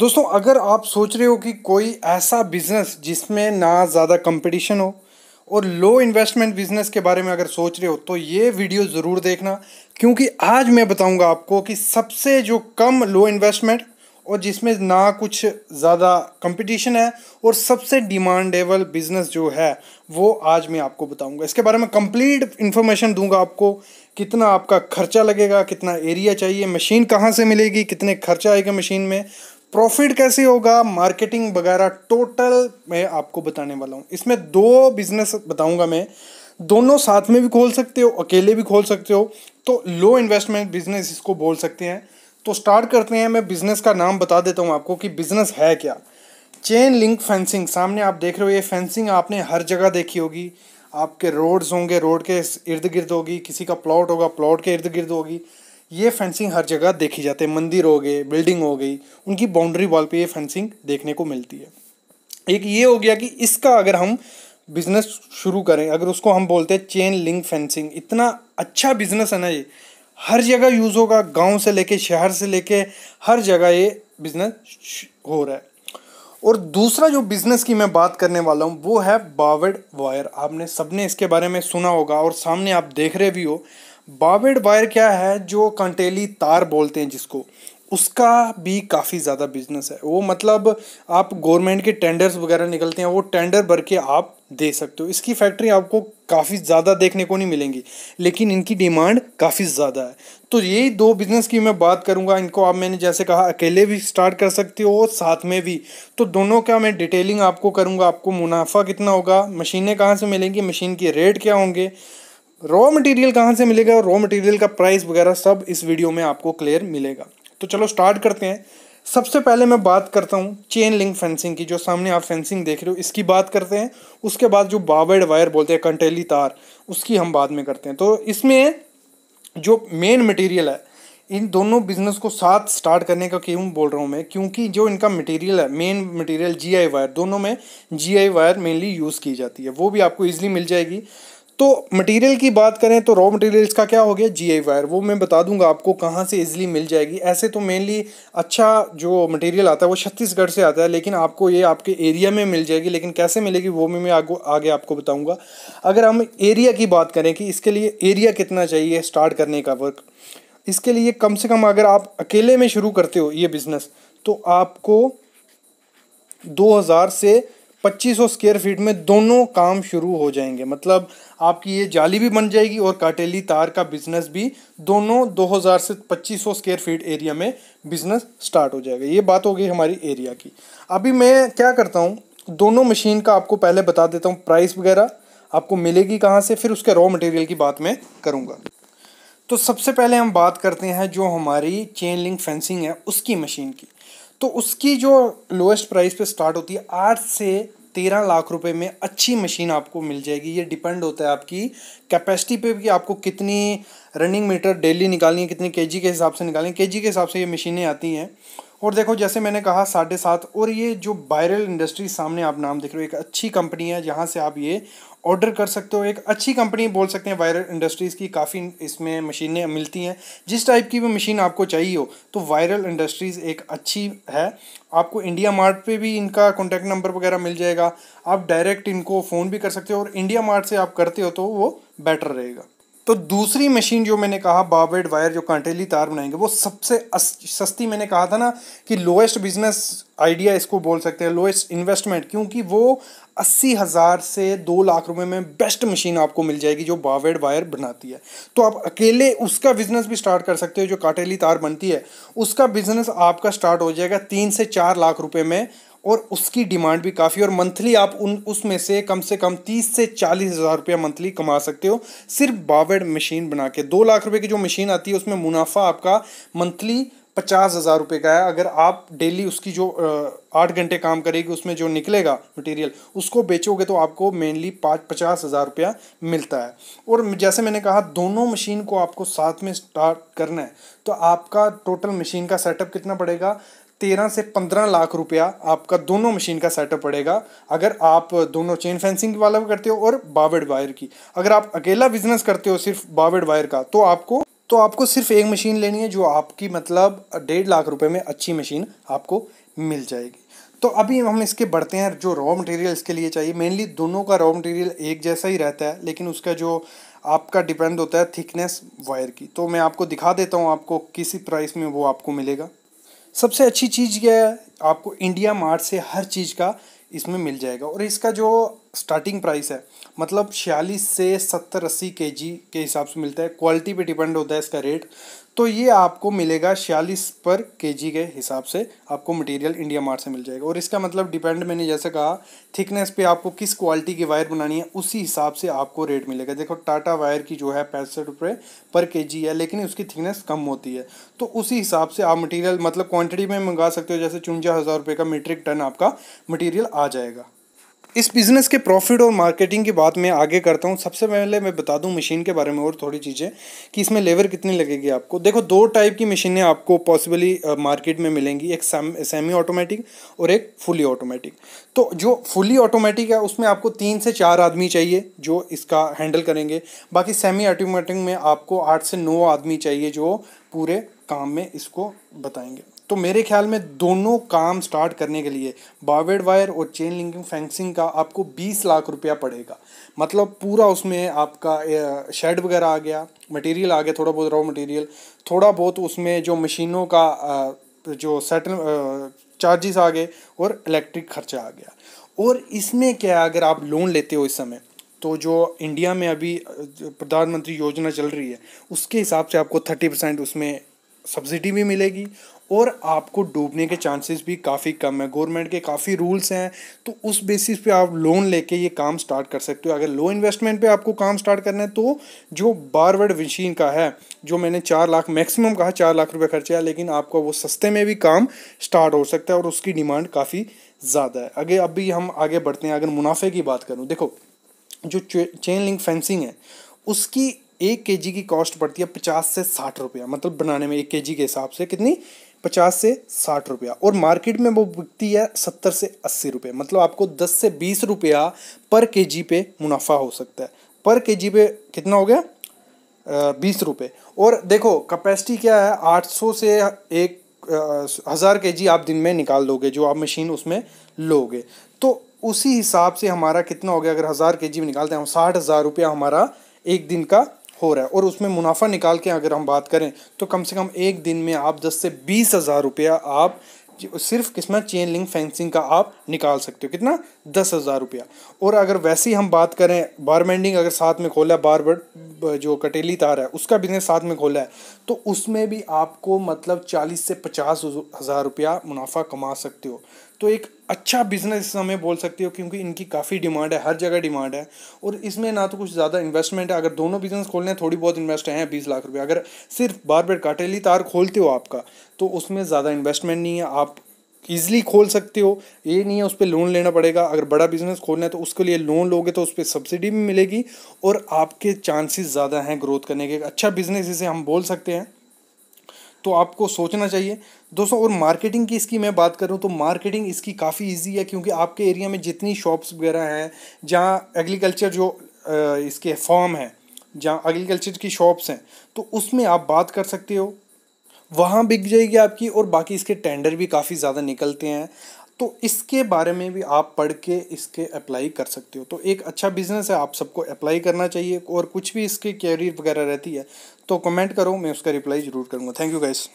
दोस्तों अगर आप सोच रहे हो कि कोई ऐसा बिज़नेस जिसमें ना ज़्यादा कंपटीशन हो और लो इन्वेस्टमेंट बिज़नेस के बारे में अगर सोच रहे हो तो ये वीडियो ज़रूर देखना क्योंकि आज मैं बताऊंगा आपको कि सबसे जो कम लो इन्वेस्टमेंट और जिसमें ना कुछ ज़्यादा कंपटीशन है और सबसे डिमांडेबल बिज़नेस जो है वो आज मैं आपको बताऊंगा इसके बारे में कंप्लीट इन्फॉर्मेशन दूंगा आपको कितना आपका खर्चा लगेगा कितना एरिया चाहिए मशीन कहाँ से मिलेगी कितने खर्चा आएगा मशीन में प्रॉफिट कैसे होगा मार्केटिंग वगैरह टोटल मैं आपको बताने वाला हूँ इसमें दो बिजनेस बताऊँगा मैं दोनों साथ में भी खोल सकते हो अकेले भी खोल सकते हो तो लो इन्वेस्टमेंट बिजनेस इसको बोल सकते हैं तो स्टार्ट करते हैं मैं बिज़नेस का नाम बता देता हूँ आपको कि बिज़नेस है क्या चेन लिंक फेंसिंग सामने आप देख रहे हो ये फेंसिंग आपने हर जगह देखी होगी आपके रोड्स होंगे रोड के इर्द गिर्द होगी किसी का प्लॉट होगा प्लॉट के इर्द गिर्द होगी ये फेंसिंग हर जगह देखी जाती है मंदिर हो गए बिल्डिंग हो गई उनकी बाउंड्री वॉल पे ये फेंसिंग देखने को मिलती है एक ये हो गया कि इसका अगर हम बिजनेस शुरू करें अगर उसको हम बोलते हैं चेन लिंक फेंसिंग इतना अच्छा बिजनेस है ना ये हर जगह यूज़ होगा गांव से लेके शहर से लेके हर जगह ये बिजनेस हो रहा है और दूसरा जो बिजनेस की मैं बात करने वाला हूँ वो है बावड वायर आपने सबने इसके बारे में सुना होगा और सामने आप देख रहे भी हो बावेड वायर क्या है जो कंटेली तार बोलते हैं जिसको उसका भी काफ़ी ज़्यादा बिजनेस है वो मतलब आप गवर्नमेंट के टेंडर्स वगैरह निकलते हैं वो टेंडर भर के आप दे सकते हो इसकी फैक्ट्री आपको काफ़ी ज़्यादा देखने को नहीं मिलेंगी लेकिन इनकी डिमांड काफ़ी ज़्यादा है तो यही दो बिज़नेस की मैं बात करूँगा इनको आप मैंने जैसे कहा अकेले भी स्टार्ट कर सकते हो और साथ में भी तो दोनों का मैं डिटेलिंग आपको करूँगा आपको मुनाफा कितना होगा मशीनें कहाँ से मिलेंगी मशीन के रेट क्या होंगे रॉ मटेरियल कहाँ से मिलेगा और रॉ मटेरियल का प्राइस वगैरह सब इस वीडियो में आपको क्लियर मिलेगा तो चलो स्टार्ट करते हैं सबसे पहले मैं बात करता हूँ चेन लिंक फेंसिंग की जो सामने आप फेंसिंग देख रहे हो इसकी बात करते हैं उसके बाद जो बावर्ड वायर बोलते हैं कंटेली तार उसकी हम बाद में करते हैं तो इसमें जो मेन मटेरियल है इन दोनों बिजनेस को साथ स्टार्ट करने का क्यों बोल रहा हूँ मैं क्योंकि जो इनका मटेरियल है मेन मटेरियल जीआई वायर दोनों में जीआई वायर मेनली यूज़ की जाती है वो भी आपको ईजिली मिल जाएगी तो मटेरियल की बात करें तो रॉ मटेरियल्स का क्या हो गया जीआई वायर वो मैं बता दूंगा आपको कहाँ से इजीली मिल जाएगी ऐसे तो मेनली अच्छा जो मटेरियल आता है वो छत्तीसगढ़ से आता है लेकिन आपको ये आपके एरिया में मिल जाएगी लेकिन कैसे मिलेगी वो भी मैं आगो, आगे आपको बताऊँगा अगर हम एरिया की बात करें कि इसके लिए एरिया कितना चाहिए स्टार्ट करने का वर्क इसके लिए कम से कम अगर आप अकेले में शुरू करते हो ये बिज़नेस तो आपको दो से 2500 स्क्वायर फीट में दोनों काम शुरू हो जाएंगे मतलब आपकी ये जाली भी बन जाएगी और काटेली तार का बिजनेस भी दोनों 2000 से 2500 स्क्वायर फीट एरिया में बिजनेस स्टार्ट हो जाएगा ये बात हो गई हमारी एरिया की अभी मैं क्या करता हूँ दोनों मशीन का आपको पहले बता देता हूँ प्राइस वगैरह आपको मिलेगी कहाँ से फिर उसके रॉ मटेरियल की बात मैं करूँगा तो सबसे पहले हम बात करते हैं जो हमारी चेन लिंक फेंसिंग है उसकी मशीन की तो उसकी जो लोएस्ट प्राइस पे स्टार्ट होती है आठ से तेरह लाख रुपए में अच्छी मशीन आपको मिल जाएगी ये डिपेंड होता है आपकी कैपेसिटी पे भी आपको कितनी रनिंग मीटर डेली निकालनी है कितनी केजी के हिसाब से निकालनी है केजी के हिसाब से ये मशीनें आती हैं और देखो जैसे मैंने कहा साढ़े सात और ये जो वायरल इंडस्ट्री सामने आप नाम देख रहे हो एक अच्छी कंपनी है जहाँ से आप ये ऑर्डर कर सकते हो एक अच्छी कंपनी बोल सकते हैं वायरल इंडस्ट्रीज़ की काफ़ी इसमें मशीनें मिलती हैं जिस टाइप की भी मशीन आपको चाहिए हो तो वायरल इंडस्ट्रीज़ एक अच्छी है आपको इंडिया मार्ट पे भी इनका कॉन्टैक्ट नंबर वगैरह मिल जाएगा आप डायरेक्ट इनको फ़ोन भी कर सकते हो और इंडिया मार्ट से आप करते हो तो वो बेटर रहेगा तो दूसरी मशीन जो मैंने कहा बाबेड वायर जो कांटेली तार बनाएंगे वो सबसे सस्ती मैंने कहा था ना कि लोएस्ट बिजनेस आइडिया इसको बोल सकते हैं लोएस्ट इन्वेस्टमेंट क्योंकि वो अस्सी हज़ार से दो लाख रुपए में बेस्ट मशीन आपको मिल जाएगी जो बावेड वायर बनाती है तो आप अकेले उसका बिज़नेस भी स्टार्ट कर सकते हो जो काटेली तार बनती है उसका बिज़नेस आपका स्टार्ट हो जाएगा तीन से चार लाख रुपए में और उसकी डिमांड भी काफ़ी और मंथली आप उन उसमें से कम से कम तीस से चालीस हज़ार रुपया मंथली कमा सकते हो सिर्फ बावड़ मशीन बना के दो लाख रुपए की जो मशीन आती है उसमें मुनाफा आपका मंथली पचास हज़ार रुपये का है अगर आप डेली उसकी जो आठ घंटे काम करेगी उसमें जो निकलेगा मटेरियल उसको बेचोगे तो आपको मेनली पाँच पचास हज़ार रुपया मिलता है और जैसे मैंने कहा दोनों मशीन को आपको साथ में स्टार्ट करना है तो आपका टोटल मशीन का सेटअप कितना पड़ेगा तेरह से पंद्रह लाख रुपया आपका दोनों मशीन का सेटअप पड़ेगा अगर आप दोनों चेन फेंसिंग वाला भी करते हो और बावेड वायर की अगर आप अकेला बिजनेस करते हो सिर्फ बावेड वायर का तो आपको तो आपको सिर्फ एक मशीन लेनी है जो आपकी मतलब डेढ़ लाख रुपए में अच्छी मशीन आपको मिल जाएगी तो अभी हम इसके बढ़ते हैं जो रॉ मटेरियल इसके लिए चाहिए मेनली दोनों का रॉ मटेरियल एक जैसा ही रहता है लेकिन उसका जो आपका डिपेंड होता है थिकनेस वायर की तो मैं आपको दिखा देता हूँ आपको किसी प्राइस में वो आपको मिलेगा सबसे अच्छी चीज़ यह है आपको इंडिया मार्ट से हर चीज़ का इसमें मिल जाएगा और इसका जो स्टार्टिंग प्राइस है मतलब छियालीस से सत्तर अस्सी के जी के हिसाब से मिलता है क्वालिटी पे डिपेंड होता है इसका रेट तो ये आपको मिलेगा छियालीस पर केजी के हिसाब से आपको मटेरियल इंडिया मार्ट से मिल जाएगा और इसका मतलब डिपेंड मैंने जैसे कहा थिकनेस पे आपको किस क्वालिटी की वायर बनानी है उसी हिसाब से आपको रेट मिलेगा देखो टाटा वायर की जो है पैंसठ रुपये पर के जी है लेकिन उसकी थिकनेस कम होती है तो उसी हिसाब से आप मटीरियल मतलब क्वान्टिटी में मंगा सकते हो जैसे चुंजा हज़ार रुपये का मीट्रिक टन आपका मटीरियल आ जाएगा इस बिज़नेस के प्रॉफिट और मार्केटिंग की बात मैं आगे करता हूँ सबसे पहले मैं बता दूँ मशीन के बारे में और थोड़ी चीज़ें कि इसमें लेबर कितनी लगेगी आपको देखो दो टाइप की मशीनें आपको पॉसिबली मार्केट में मिलेंगी एक सेमी ऑटोमेटिक और एक फुली ऑटोमेटिक तो जो फुली ऑटोमेटिक है उसमें आपको तीन से चार आदमी चाहिए जो इसका हैंडल करेंगे बाकी सेमी ऑटोमेटिक में आपको आठ से नौ आदमी चाहिए जो पूरे काम में इसको बताएंगे तो मेरे ख्याल में दोनों काम स्टार्ट करने के लिए बावेड वायर और चेन लिंकिंग फेंसिंग का आपको बीस लाख रुपया पड़ेगा मतलब पूरा उसमें आपका शेड वगैरह आ गया मटेरियल आ गया थोड़ा बहुत रॉ मटेरियल थोड़ा बहुत उसमें जो मशीनों का जो सेटल चार्जेस आ गए और इलेक्ट्रिक खर्चा आ गया और इसमें क्या है अगर आप लोन लेते हो इस समय तो जो इंडिया में अभी प्रधानमंत्री योजना चल रही है उसके हिसाब से आपको थर्टी परसेंट उसमें सब्सिडी भी मिलेगी और आपको डूबने के चांसेस भी काफ़ी कम है गवर्नमेंट के काफ़ी रूल्स हैं तो उस बेसिस पे आप लोन लेके ये काम स्टार्ट कर सकते हो अगर लो इन्वेस्टमेंट पे आपको काम स्टार्ट करना है तो जो बारवर्ड मशीन का है जो मैंने चार लाख मैक्सिमम कहा चार लाख रुपये खर्चा है लेकिन आपका वो सस्ते में भी काम स्टार्ट हो सकता है और उसकी डिमांड काफ़ी ज़्यादा है अगे अभी हम आगे बढ़ते हैं अगर मुनाफे की बात करूँ देखो जो चेन लिंक फेंसिंग है उसकी एक के की कॉस्ट पड़ती है पचास से साठ रुपया मतलब बनाने में एक के के हिसाब से कितनी पचास से साठ रुपया और मार्केट में वो बिकती है सत्तर से अस्सी रुपये मतलब आपको दस से बीस रुपया पर के जी पे मुनाफा हो सकता है पर के जी पे कितना हो गया बीस रुपये और देखो कैपेसिटी क्या है आठ सौ से एक हज़ार के जी आप दिन में निकाल दोगे जो आप मशीन उसमें लोगे तो उसी हिसाब से हमारा कितना हो गया अगर हज़ार के जी निकालते हैं हम साठ हज़ार रुपया हमारा एक दिन का हो रहा है और उसमें मुनाफा निकाल के अगर हम बात करें तो कम से कम एक दिन में आप दस से बीस हज़ार रुपया आप सिर्फ किसमें चेन लिंक फेंसिंग का आप निकाल सकते हो कितना दस हज़ार रुपया और अगर वैसी हम बात करें बार बेंडिंग अगर साथ में खोला है बार बार जो कटेली तार है उसका बिजनेस साथ में खोला है तो उसमें भी आपको मतलब चालीस से पचास हज़ार रुपया मुनाफा कमा सकते हो तो एक अच्छा बिजनेस हमें बोल सकते हो क्योंकि इनकी काफ़ी डिमांड है हर जगह डिमांड है और इसमें ना तो कुछ ज़्यादा इन्वेस्टमेंट है अगर दोनों बिजनेस खोलने हैं थोड़ी बहुत इन्वेस्ट हैं बीस लाख रुपये अगर सिर्फ बार बार काटेली तार खोलते हो आपका तो उसमें ज़्यादा इन्वेस्टमेंट नहीं है आप ईजिली खोल सकते हो ये नहीं है उस पर लोन लेना पड़ेगा अगर बड़ा बिजनेस खोलना है तो उसके लिए लोन लोगे तो उस पर सब्सिडी भी मिलेगी और आपके चांसेस ज़्यादा हैं ग्रोथ करने के अच्छा बिजनेस इसे हम बोल सकते हैं तो आपको सोचना चाहिए दोस्तों और मार्केटिंग की इसकी मैं बात करूँ तो मार्केटिंग इसकी काफ़ी इजी है क्योंकि आपके एरिया में जितनी शॉप्स वगैरह हैं जहाँ एग्रीकल्चर जो इसके फॉर्म हैं जहाँ एग्रीकल्चर की शॉप्स हैं तो उसमें आप बात कर सकते हो वहाँ बिक जाएगी आपकी और बाकी इसके टेंडर भी काफ़ी ज़्यादा निकलते हैं तो इसके बारे में भी आप पढ़ के इसके अप्लाई कर सकते हो तो एक अच्छा बिजनेस है आप सबको अप्लाई करना चाहिए और कुछ भी इसकी कैरियर वगैरह रहती है तो कमेंट करो मैं उसका रिप्लाई ज़रूर करूँगा थैंक यू गाइस